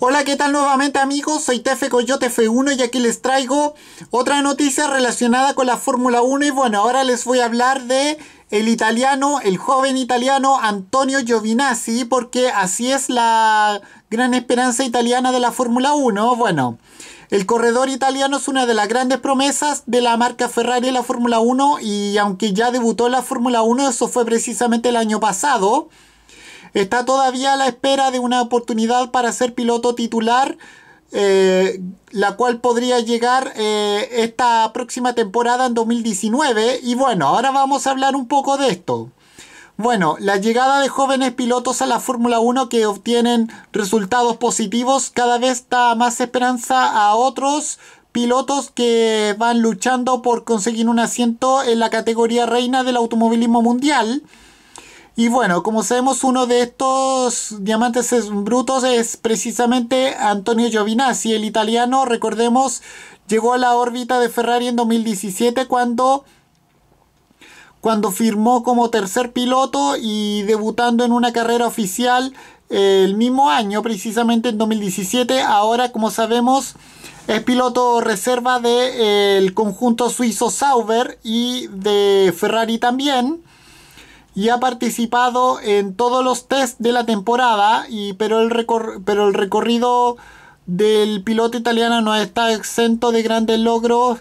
Hola, ¿qué tal nuevamente amigos? Soy Tefe Coyote F1 y aquí les traigo otra noticia relacionada con la Fórmula 1 y bueno, ahora les voy a hablar de el italiano, el joven italiano Antonio Giovinazzi porque así es la gran esperanza italiana de la Fórmula 1. Bueno, el corredor italiano es una de las grandes promesas de la marca Ferrari en la Fórmula 1 y aunque ya debutó la Fórmula 1, eso fue precisamente el año pasado está todavía a la espera de una oportunidad para ser piloto titular, eh, la cual podría llegar eh, esta próxima temporada en 2019. Y bueno, ahora vamos a hablar un poco de esto. Bueno, la llegada de jóvenes pilotos a la Fórmula 1 que obtienen resultados positivos cada vez da más esperanza a otros pilotos que van luchando por conseguir un asiento en la categoría reina del automovilismo mundial. Y bueno, como sabemos, uno de estos diamantes brutos es precisamente Antonio Giovinazzi, el italiano, recordemos, llegó a la órbita de Ferrari en 2017 cuando cuando firmó como tercer piloto y debutando en una carrera oficial eh, el mismo año, precisamente en 2017. Ahora, como sabemos, es piloto reserva del de, eh, conjunto suizo Sauber y de Ferrari también y ha participado en todos los test de la temporada, y, pero, el pero el recorrido del piloto italiano no está exento de grandes logros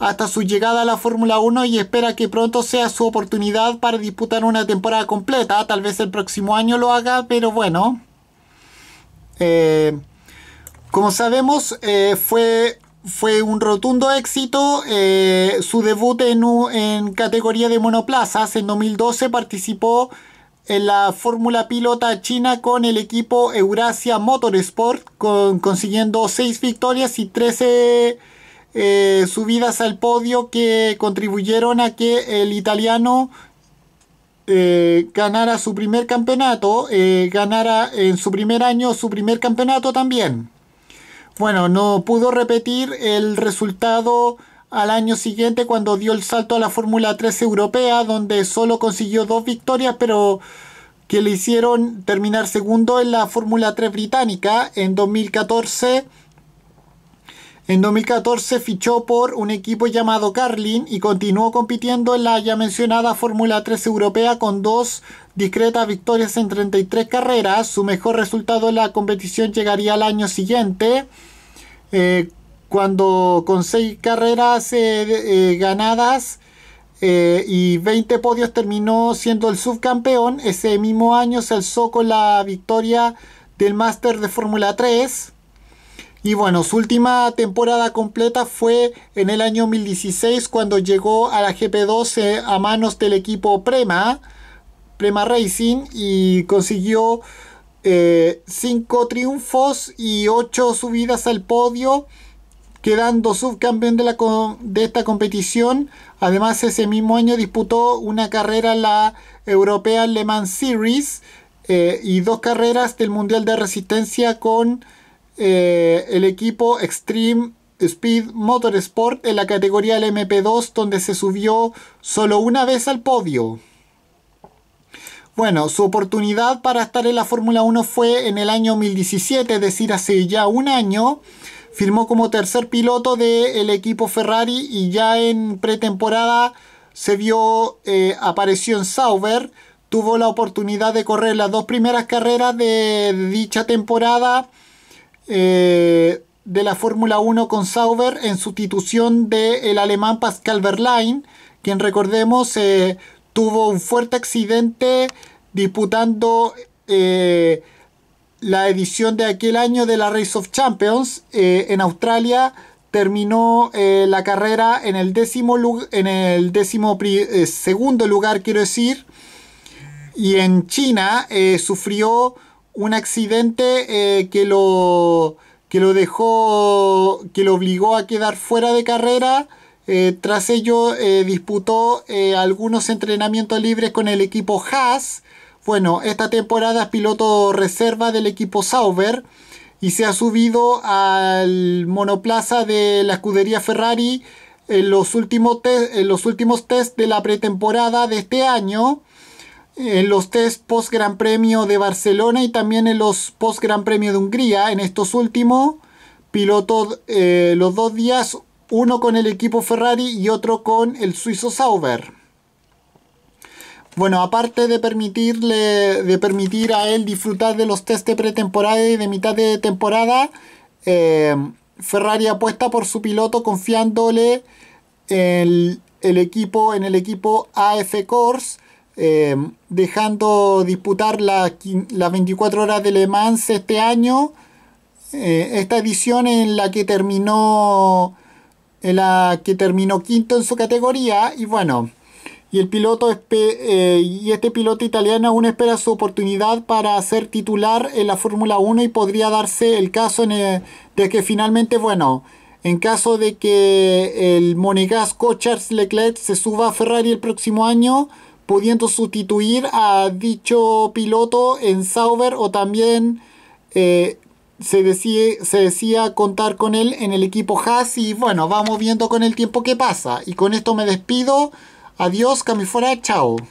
hasta su llegada a la Fórmula 1 y espera que pronto sea su oportunidad para disputar una temporada completa. Tal vez el próximo año lo haga, pero bueno. Eh, como sabemos, eh, fue fue un rotundo éxito. Eh, su debut en, categoría de monoplazas en 2012 participó en la Fórmula Pilota China con el equipo Eurasia Motorsport, consiguiendo seis victorias y 13 eh, subidas al podio que contribuyeron a que el italiano eh, ganara su primer campeonato, ganara en su primer año su primer campeonato también bueno, no pudo repetir el resultado al año siguiente cuando dio el salto a la Fórmula 3 europea, donde solo consiguió dos victorias, pero que le hicieron terminar segundo en la Fórmula 3 británica en 2014 en 2014 fichó por un equipo llamado Carlin y continuó compitiendo en la ya mencionada Fórmula 3 europea con dos discretas victorias en 33 carreras. Su mejor resultado en la competición llegaría al año siguiente, eh, cuando con seis carreras eh, eh, ganadas y 20 podios terminó siendo el subcampeón. Ese mismo año se alzó con la victoria del Máster de Fórmula 3. Y bueno, su última temporada completa fue en el año 2016 cuando llegó a la GP12 a manos del equipo Prema, Prema Racing, y consiguió 5 eh, triunfos y 8 subidas al podio, quedando subcampeón de, la de esta competición. Además, ese mismo año disputó una carrera en la Europea Le Mans Series eh, y dos carreras del Mundial de Resistencia con eh, el equipo Extreme Speed Motorsport en la categoría del MP2, donde se subió solo una vez al podio. Bueno, su oportunidad para estar en la Fórmula 1 fue en el año 2017, es decir, hace ya un año. Firmó como tercer piloto del equipo Ferrari y ya en pretemporada se vio, eh, apareció en Sauber. Tuvo la oportunidad de correr las dos primeras carreras de dicha temporada eh, de la Fórmula 1 con Sauber en sustitución del alemán Pascal Verlaine, quien recordemos eh, tuvo un fuerte accidente disputando eh, la edición de aquel año de la Race of Champions en Australia. Terminó la carrera en el décimo, en el décimo segundo lugar, quiero decir. Y en China sufrió un accidente eh, que lo que lo dejó que lo obligó a quedar fuera de carrera eh, tras ello eh, disputó algunos entrenamientos libres con el equipo Haas bueno esta temporada es piloto reserva del equipo Sauber y se ha subido al monoplaza de la escudería Ferrari en los últimos, en los últimos test de la pretemporada de este año en los test post Gran Premio de Barcelona y también en los post Gran Premio de Hungría. En estos últimos, pilotos, eh, los dos días, uno con el equipo Ferrari y otro con el suizo Sauber. Bueno, aparte de permitirle, de permitir a él disfrutar de los test de pretemporada y de mitad de temporada, eh, Ferrari apuesta por su piloto confiándole el, equipo, en el equipo AF Corse eh, dejando disputar las 24 horas de Le Mans este año. Eh, esta edición en la que terminó en la que terminó quinto en su categoría y bueno y el piloto eh, y este piloto italiano aún espera su oportunidad para ser titular en la Fórmula 1 y podría darse el caso de que finalmente bueno en caso de que el monegasco Charles Leclerc se suba a Ferrari el próximo año pudiendo sustituir a dicho piloto en Sauber o también eh, se, se decía contar con él en el equipo Haas y bueno, vamos viendo con el tiempo que pasa. Y con esto me despido. Adiós, camifora. chao.